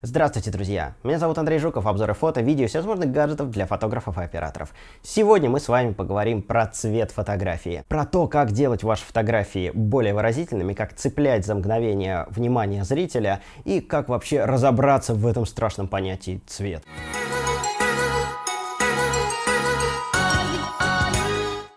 Здравствуйте, друзья! Меня зовут Андрей Жуков, обзоры фото, видео и всевозможных гаджетов для фотографов и операторов. Сегодня мы с вами поговорим про цвет фотографии, про то, как делать ваши фотографии более выразительными, как цеплять за мгновение внимания зрителя и как вообще разобраться в этом страшном понятии Цвет.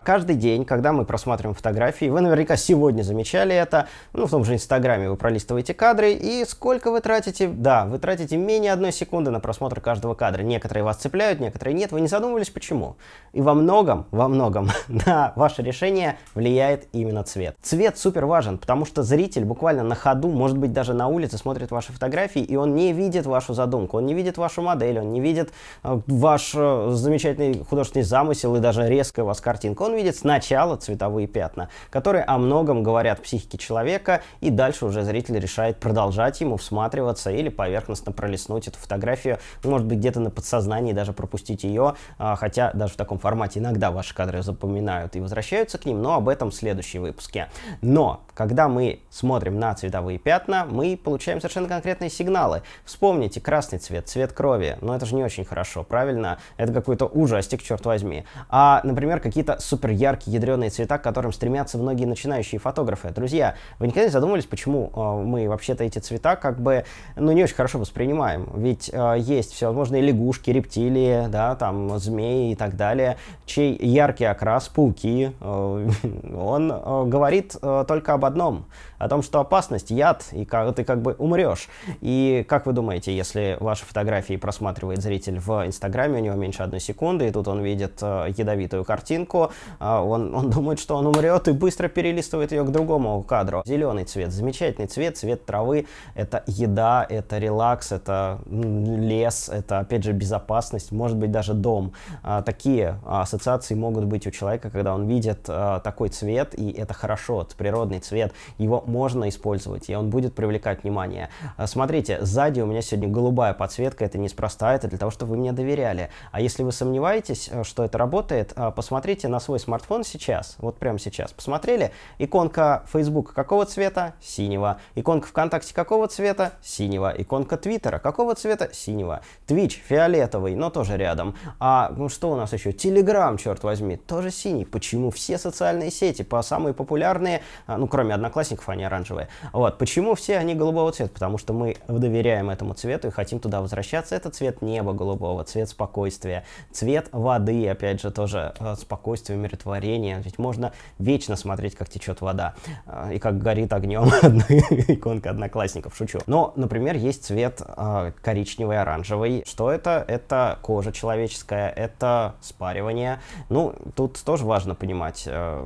Каждый день, когда мы просматриваем фотографии, вы наверняка сегодня замечали это, ну, в том же Инстаграме вы пролистываете кадры, и сколько вы тратите? Да, вы тратите менее одной секунды на просмотр каждого кадра. Некоторые вас цепляют, некоторые нет. Вы не задумывались, почему? И во многом, во многом на ваше решение влияет именно цвет. Цвет супер важен, потому что зритель буквально на ходу, может быть, даже на улице смотрит ваши фотографии, и он не видит вашу задумку, он не видит вашу модель, он не видит э, ваш э, замечательный художественный замысел и даже резкую у вас картинку. Он он видит сначала цветовые пятна, которые о многом говорят психике человека, и дальше уже зритель решает продолжать ему всматриваться или поверхностно пролистнуть эту фотографию, ну, может быть, где-то на подсознании даже пропустить ее, а, хотя даже в таком формате иногда ваши кадры запоминают и возвращаются к ним, но об этом в следующем выпуске. Но когда мы смотрим на цветовые пятна, мы получаем совершенно конкретные сигналы. Вспомните, красный цвет, цвет крови. Но это же не очень хорошо, правильно? Это какой-то ужастик, черт возьми. А, например, какие-то супер яркие ядреные цвета, к которым стремятся многие начинающие фотографы. Друзья, вы никогда не задумывались, почему э, мы вообще-то эти цвета как бы, ну, не очень хорошо воспринимаем? Ведь э, есть всевозможные лягушки, рептилии, да, там, змеи и так далее, чей яркий окрас, пауки, э, он э, говорит э, только об об одном, о том, что опасность, яд, и ты как бы умрешь. И как вы думаете, если ваши фотографии просматривает зритель в Инстаграме, у него меньше одной секунды, и тут он видит э, ядовитую картинку, э, он, он думает, что он умрет, и быстро перелистывает ее к другому кадру. Зеленый цвет, замечательный цвет, цвет травы, это еда, это релакс, это лес, это, опять же, безопасность, может быть, даже дом. А, такие э, ассоциации могут быть у человека, когда он видит а, такой цвет, и это хорошо, это природный цвет цвет, его можно использовать, и он будет привлекать внимание. Э, смотрите, сзади у меня сегодня голубая подсветка, это неспроста, это для того, чтобы вы мне доверяли. А если вы сомневаетесь, э, что это работает, э, посмотрите на свой смартфон сейчас, вот прямо сейчас. Посмотрели, иконка Facebook какого цвета? Синего. Иконка ВКонтакте какого цвета? Синего. Иконка Твиттера какого цвета? Синего. Twitch фиолетовый, но тоже рядом. А ну, что у нас еще? Телеграм, черт возьми, тоже синий. Почему все социальные сети по самые популярные, ну, кроме кроме одноклассников, они оранжевые. Вот. Почему все они голубого цвета? Потому что мы доверяем этому цвету и хотим туда возвращаться. Это цвет неба голубого, цвет спокойствия, цвет воды, опять же, тоже э, спокойствие, умиротворение. Ведь можно вечно смотреть, как течет вода э, и как горит огнем иконка одноклассников, шучу. Но, например, есть цвет э, коричневый, оранжевый. Что это? Это кожа человеческая, это спаривание. Ну, тут тоже важно понимать. Э,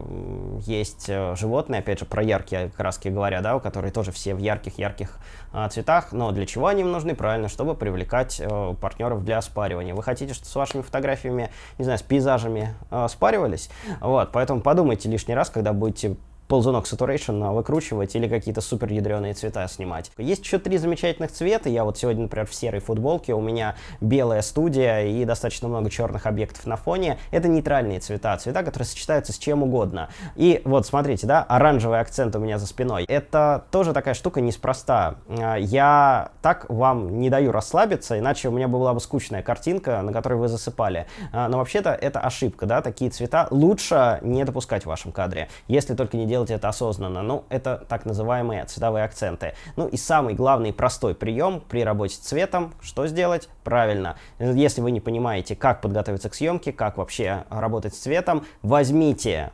есть э, животные, опять же, про яркие краски говоря, да, которые тоже все в ярких-ярких а, цветах, но для чего они им нужны? Правильно, чтобы привлекать э, партнеров для спаривания. Вы хотите, чтобы с вашими фотографиями, не знаю, с пейзажами э, спаривались? Вот, поэтому подумайте лишний раз, когда будете ползунок saturation выкручивать или какие-то супер ядреные цвета снимать. Есть еще три замечательных цвета. Я вот сегодня, например, в серой футболке, у меня белая студия и достаточно много черных объектов на фоне. Это нейтральные цвета, цвета, которые сочетаются с чем угодно. И вот, смотрите, да, оранжевый акцент у меня за спиной. Это тоже такая штука неспроста. А, я так вам не даю расслабиться, иначе у меня была бы скучная картинка, на которой вы засыпали. А, но вообще-то это ошибка, да, такие цвета лучше не допускать в вашем кадре, если только не делать делать это осознанно. Ну, это так называемые цветовые акценты. Ну и самый главный простой прием при работе с цветом, что сделать? Правильно. Если вы не понимаете, как подготовиться к съемке, как вообще работать с цветом, возьмите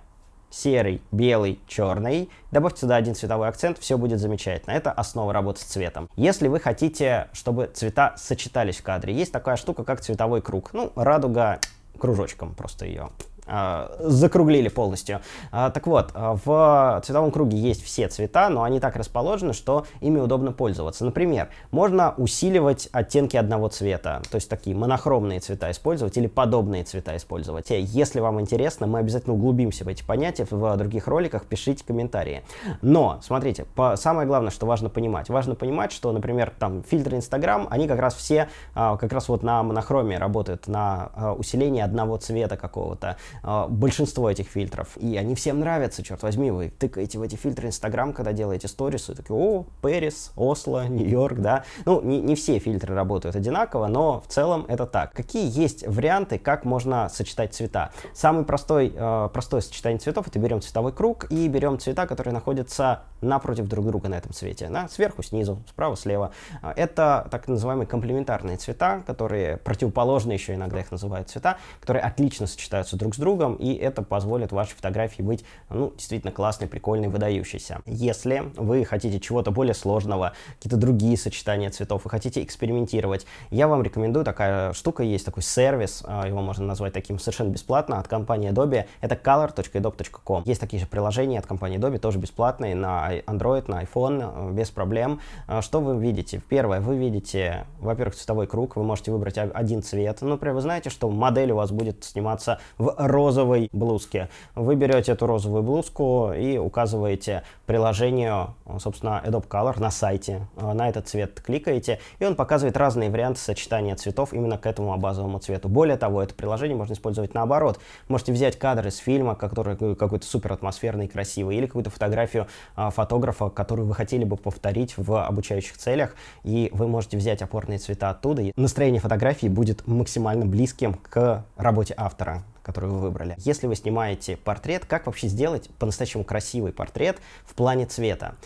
серый, белый, черный. Добавьте сюда один цветовой акцент, все будет замечательно. Это основа работы с цветом. Если вы хотите, чтобы цвета сочетались в кадре, есть такая штука, как цветовой круг. Ну, радуга кружочком просто ее а, закруглили полностью. А, так вот, а, в цветовом круге есть все цвета, но они так расположены, что ими удобно пользоваться. Например, можно усиливать оттенки одного цвета, то есть такие монохромные цвета использовать или подобные цвета использовать. Э, если вам интересно, мы обязательно углубимся в эти понятия в э, других роликах, пишите комментарии. Но, смотрите, по, самое главное, что важно понимать. Важно понимать, что, например, там фильтры Instagram, они как раз все как раз вот на монохроме работают, на усиление одного цвета какого-то э, большинство этих фильтров. И они всем нравятся, черт возьми, вы тыкаете в эти фильтры Инстаграм, когда делаете сторисы, такие, о, Пэрис, Осло, Нью-Йорк, да. Ну, не, не все фильтры работают одинаково, но в целом это так. Какие есть варианты, как можно сочетать цвета? Самый простой, э, простое сочетание цветов, это берем цветовой круг и берем цвета, которые находятся напротив друг друга на этом цвете, да? сверху, снизу, справа, слева. А, это так называемые комплементарные цвета, которые противоположные еще иногда их называют цвета, которые отлично сочетаются друг с другом, и это позволит вашей фотографии быть, ну, действительно классной, прикольной, выдающейся. Если вы хотите чего-то более сложного, какие-то другие сочетания цветов, вы хотите экспериментировать, я вам рекомендую, такая штука есть, такой сервис, а, его можно назвать таким совершенно бесплатно, от компании Adobe, это color.adobe.com. Есть такие же приложения от компании Adobe, тоже бесплатные, на Android, на iPhone, э, без проблем. А, что вы видите? Первое, вы видите, во-первых, цветовой круг, вы можете выбрать один цвет, ну, например, вы знаете, что модель у вас будет сниматься в розовой блузке. Вы берете эту розовую блузку и указываете приложению, собственно, Adobe Color на сайте. На этот цвет кликаете, и он показывает разные варианты сочетания цветов именно к этому базовому цвету. Более того, это приложение можно использовать наоборот. Можете взять кадр из фильма, который ну, какой-то супер атмосферный, красивый, или какую-то фотографию а, фотографа, которую вы хотели бы повторить в обучающих целях, и вы можете взять опорные цвета оттуда, и настроение фотографии будет максимально близким к работе автора который вы выбрали. Если вы снимаете портрет, как вообще сделать по-настоящему красивый портрет в плане цвета?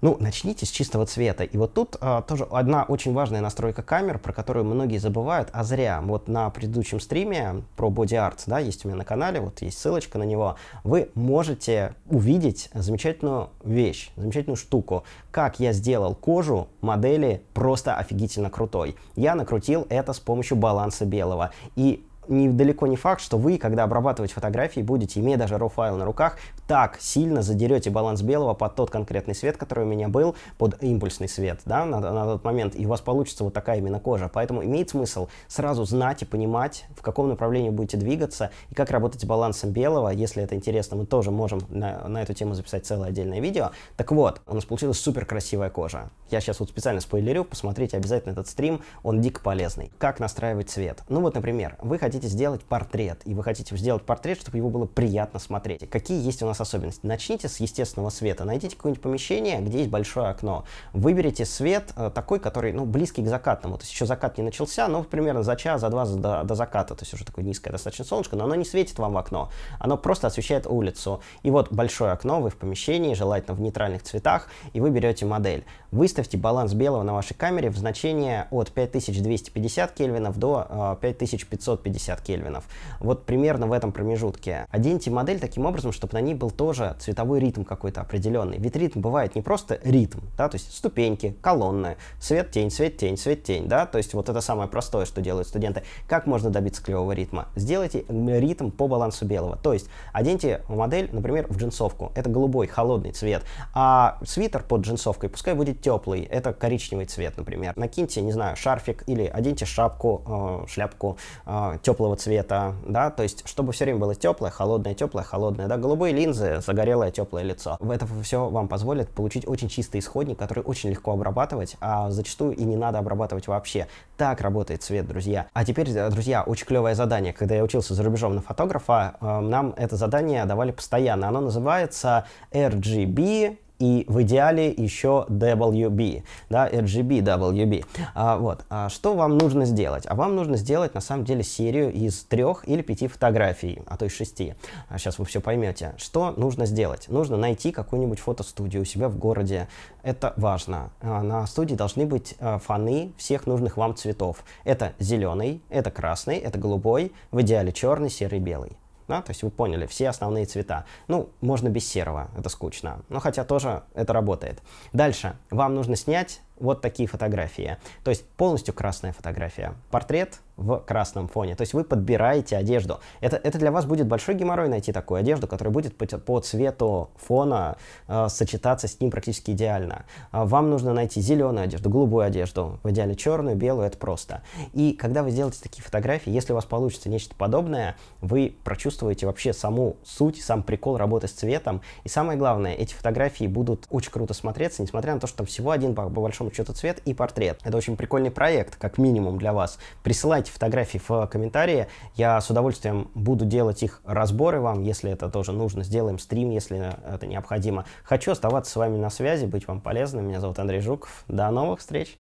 Ну, начните с чистого цвета. И вот тут а, тоже одна очень важная настройка камер, про которую многие забывают, а зря. Вот на предыдущем стриме про Body Arts, да, есть у меня на канале, вот есть ссылочка на него, вы можете увидеть замечательную вещь, замечательную штуку, как я сделал кожу модели просто офигительно крутой. Я накрутил это с помощью баланса белого. И не, далеко не факт, что вы, когда обрабатывать фотографии будете, имея даже RAW файл на руках, так сильно задерете баланс белого под тот конкретный свет, который у меня был, под импульсный свет, да, на, на тот момент, и у вас получится вот такая именно кожа. Поэтому имеет смысл сразу знать и понимать, в каком направлении будете двигаться и как работать с балансом белого. Если это интересно, мы тоже можем на, на эту тему записать целое отдельное видео. Так вот, у нас получилась супер красивая кожа. Я сейчас вот специально спойлерю, посмотрите обязательно этот стрим, он дико полезный. Как настраивать цвет? Ну вот, например, вы хотите хотите сделать портрет, и вы хотите сделать портрет, чтобы его было приятно смотреть. Какие есть у нас особенности? Начните с естественного света. Найдите какое-нибудь помещение, где есть большое окно. Выберите свет э, такой, который ну, близкий к закатному. То есть еще закат не начался, но примерно за час, за два до, до заката. То есть уже такое низкое достаточно солнышко, но оно не светит вам в окно. Оно просто освещает улицу. И вот большое окно, вы в помещении, желательно в нейтральных цветах, и вы берете модель. Выставьте баланс белого на вашей камере в значение от 5250 кельвинов до 5550 э, 150 кельвинов. Вот примерно в этом промежутке. Оденьте модель таким образом, чтобы на ней был тоже цветовой ритм какой-то определенный. Ведь ритм бывает не просто ритм, да, то есть ступеньки, колонны, свет-тень, свет-тень, свет-тень, да, то есть вот это самое простое, что делают студенты. Как можно добиться клевого ритма? Сделайте ритм по балансу белого, то есть оденьте модель, например, в джинсовку, это голубой, холодный цвет, а свитер под джинсовкой пускай будет теплый, это коричневый цвет, например. Накиньте, не знаю, шарфик или оденьте шапку, э, шляпку э, теплый теплого цвета, да, то есть, чтобы все время было теплое, холодное, теплое, холодное, да, голубые линзы, загорелое, теплое лицо. В Это все вам позволит получить очень чистый исходник, который очень легко обрабатывать, а зачастую и не надо обрабатывать вообще. Так работает цвет, друзья. А теперь, друзья, очень клевое задание. Когда я учился за рубежом на фотографа, э, нам это задание давали постоянно. Оно называется RGB и в идеале еще WB, да, RGB WB. А, вот. а что вам нужно сделать? А вам нужно сделать на самом деле серию из трех или пяти фотографий, а то и шести. А сейчас вы все поймете. Что нужно сделать? Нужно найти какую-нибудь фотостудию у себя в городе. Это важно. А, на студии должны быть а, фоны всех нужных вам цветов. Это зеленый, это красный, это голубой, в идеале черный, серый, белый да, то есть вы поняли, все основные цвета. Ну, можно без серого, это скучно, но хотя тоже это работает. Дальше, вам нужно снять вот такие фотографии. То есть полностью красная фотография. Портрет в красном фоне. То есть вы подбираете одежду. Это, это для вас будет большой геморрой найти такую одежду, которая будет по, по цвету фона э, сочетаться с ним практически идеально. Э, вам нужно найти зеленую одежду, голубую одежду, в идеале черную, белую, это просто. И когда вы сделаете такие фотографии, если у вас получится нечто подобное, вы прочувствуете вообще саму суть, сам прикол работы с цветом. И самое главное, эти фотографии будут очень круто смотреться, несмотря на то, что там всего один, по, по большому там что-то цвет и портрет. Это очень прикольный проект, как минимум для вас. Присылайте фотографии в комментарии, я с удовольствием буду делать их разборы вам, если это тоже нужно. Сделаем стрим, если это необходимо. Хочу оставаться с вами на связи, быть вам полезным. Меня зовут Андрей Жуков. До новых встреч!